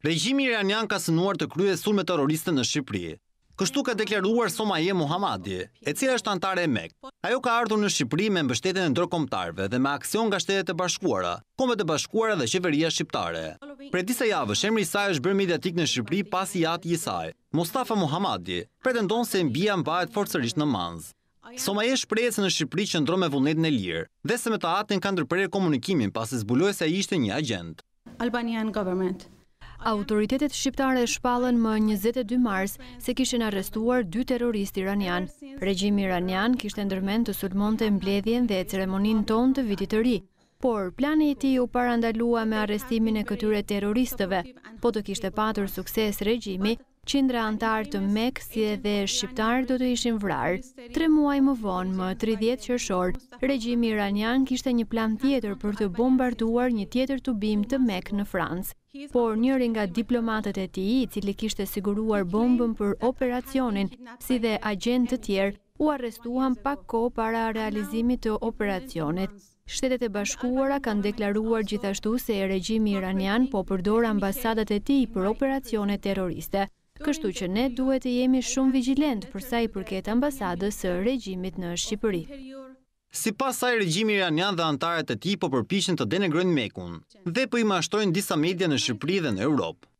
Regjimi iranian ka sënuar të krye me terroriste në Shqipëri. Kështu ka deklaruar Somaje Muhamadi, e cila është antare e Mek. Ajo ka ardhur në Shqipëri me mbështetjen e ndërkombëtarëve dhe me aksion nga Shtetet e Bashkuara, Kombet e Bashkuara dhe Qeveria Shqiptare. Pre disa javësh emri i saj është bërë mediatik në Shqipëri pasi jati i saj, Mustafa Muhamadi, pretendon se mbija mbahet forcërisht në Manz. Somaje shprehet se në Shqipëri qëndron me vullnetin e lirë dhe se me të atin ka ndërprerë komunikimin pasi zbuloi se ai ishte një agent. Albanian government. Autoritetet shqiptare shpallën më 22 mars se kishen arrestuar dy terrorist iranian. Regjimi iranian kishte ndërmend të sulmonte mbledhjen dhe ceremoninë tonë të vitit të ri. Por plani i tij u parandalua me arrestimin e këtyre terroristëve, po të kishte patur sukses regjimi qindra antarë të mekë si edhe shqiptarë do të ishin vrarë. Tre muaj më vonë, më 30 qërshorë, regjimi iranian kishte një plan tjetër për të bombarduar një tjetër të bim të mekë në Fransë. Por njëri nga diplomatët e ti, cili kishte siguruar bombën për operacionin, si dhe agent të tjerë, u arrestuan pak ko para realizimit të operacionit. Shtetet e bashkuara kanë deklaruar gjithashtu se e regjimi iranian po përdor ambasadat e ti për operacione terroriste kështu që ne duhet e jemi shumë vigilend përsa i përket ambasadës së regjimit në Shqipëri. Si pas saj regjimi Iranian dhe antarët e ti po përpishin të denegrojnë mekun dhe po i mashtrojnë disa media në Shqipëri dhe në Europë.